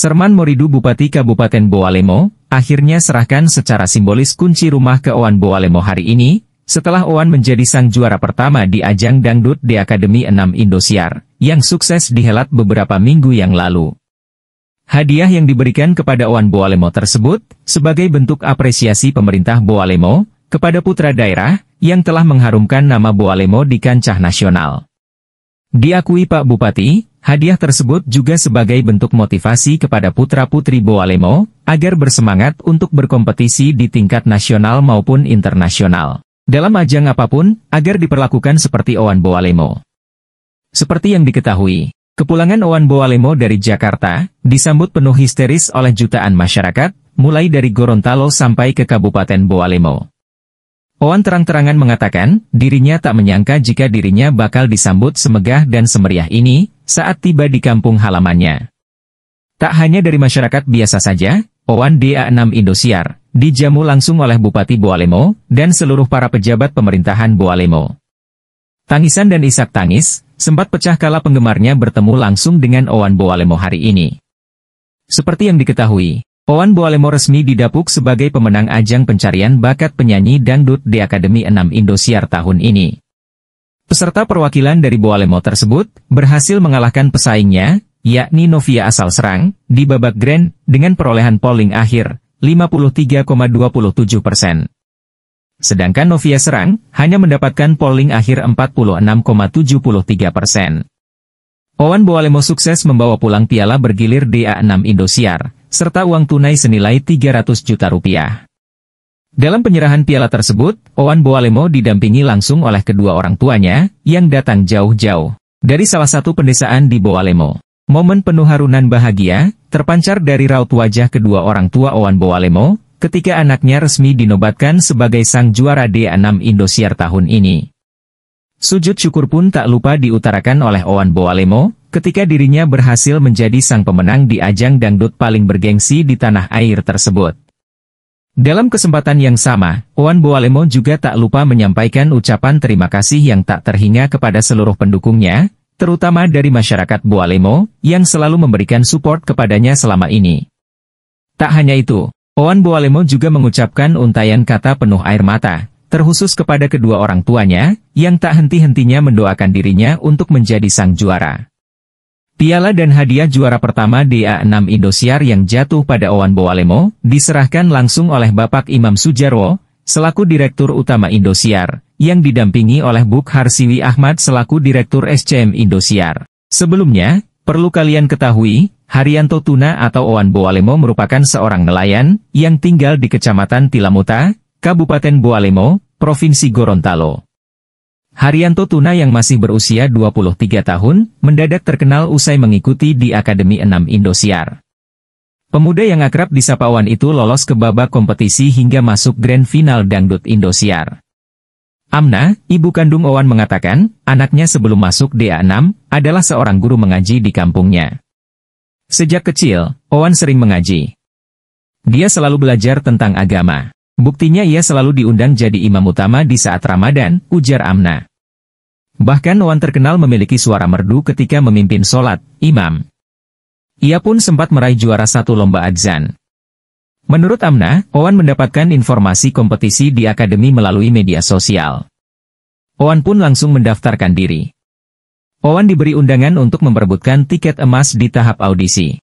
Serman Moridu Bupati Kabupaten Boalemo, akhirnya serahkan secara simbolis kunci rumah ke Oan Boalemo hari ini, setelah Oan menjadi sang juara pertama di ajang dangdut di Akademi 6 Indosiar, yang sukses dihelat beberapa minggu yang lalu. Hadiah yang diberikan kepada Oan Boalemo tersebut, sebagai bentuk apresiasi pemerintah Boalemo, kepada putra daerah, yang telah mengharumkan nama Boalemo di kancah nasional. Diakui Pak Bupati, Hadiah tersebut juga sebagai bentuk motivasi kepada putra-putri Boalemo, agar bersemangat untuk berkompetisi di tingkat nasional maupun internasional. Dalam ajang apapun, agar diperlakukan seperti Owan Boalemo. Seperti yang diketahui, kepulangan Owan Boalemo dari Jakarta, disambut penuh histeris oleh jutaan masyarakat, mulai dari Gorontalo sampai ke Kabupaten Boalemo. Oan terang-terangan mengatakan, dirinya tak menyangka jika dirinya bakal disambut semegah dan semeriah ini, saat tiba di kampung halamannya. Tak hanya dari masyarakat biasa saja, Owan DA6 Indosiar, dijamu langsung oleh Bupati Boalemo, dan seluruh para pejabat pemerintahan Boalemo. Tangisan dan isak tangis, sempat pecah kala penggemarnya bertemu langsung dengan Owan Boalemo hari ini. Seperti yang diketahui, Owan Boalemo resmi didapuk sebagai pemenang ajang pencarian bakat penyanyi dangdut di Akademi 6 Indosiar tahun ini. Peserta perwakilan dari Boalemo tersebut berhasil mengalahkan pesaingnya, yakni Novia asal Serang, di babak grand dengan perolehan polling akhir 53,27 persen. Sedangkan Novia Serang hanya mendapatkan polling akhir 46,73 persen. Owan Boalemo sukses membawa pulang piala bergilir DA6 Indosiar serta uang tunai senilai 300 juta rupiah. Dalam penyerahan piala tersebut, Owan Boalemo didampingi langsung oleh kedua orang tuanya, yang datang jauh-jauh dari salah satu pedesaan di Boalemo. Momen penuh harunan bahagia, terpancar dari raut wajah kedua orang tua Owan Boalemo, ketika anaknya resmi dinobatkan sebagai sang juara D6 Indosiar tahun ini. Sujud syukur pun tak lupa diutarakan oleh Owan Boalemo, ketika dirinya berhasil menjadi sang pemenang di ajang dangdut paling bergengsi di tanah air tersebut. Dalam kesempatan yang sama, Juan Boalemo juga tak lupa menyampaikan ucapan terima kasih yang tak terhingga kepada seluruh pendukungnya, terutama dari masyarakat Boalemo, yang selalu memberikan support kepadanya selama ini. Tak hanya itu, Juan Boalemo juga mengucapkan untayan kata penuh air mata, terkhusus kepada kedua orang tuanya, yang tak henti-hentinya mendoakan dirinya untuk menjadi sang juara. Piala dan hadiah juara pertama DA6 Indosiar yang jatuh pada Owan Boalemo, diserahkan langsung oleh Bapak Imam Sujarwo, selaku Direktur Utama Indosiar, yang didampingi oleh Buk Harsiwi Ahmad selaku Direktur SCM Indosiar. Sebelumnya, perlu kalian ketahui, Haryanto Tuna atau Owan Boalemo merupakan seorang nelayan, yang tinggal di Kecamatan Tilamuta, Kabupaten Boalemo, Provinsi Gorontalo. Haryanto Tuna yang masih berusia 23 tahun, mendadak terkenal usai mengikuti di Akademi 6 Indosiar. Pemuda yang akrab di Sapawan itu lolos ke babak kompetisi hingga masuk Grand Final Dangdut Indosiar. Amna, ibu kandung Owan mengatakan, anaknya sebelum masuk DA6, adalah seorang guru mengaji di kampungnya. Sejak kecil, Owan sering mengaji. Dia selalu belajar tentang agama. Buktinya ia selalu diundang jadi imam utama di saat Ramadan, ujar Amna. Bahkan Wan terkenal memiliki suara merdu ketika memimpin sholat, imam. Ia pun sempat meraih juara satu lomba adzan. Menurut Amna, Owan mendapatkan informasi kompetisi di akademi melalui media sosial. Owan pun langsung mendaftarkan diri. Owan diberi undangan untuk memperebutkan tiket emas di tahap audisi.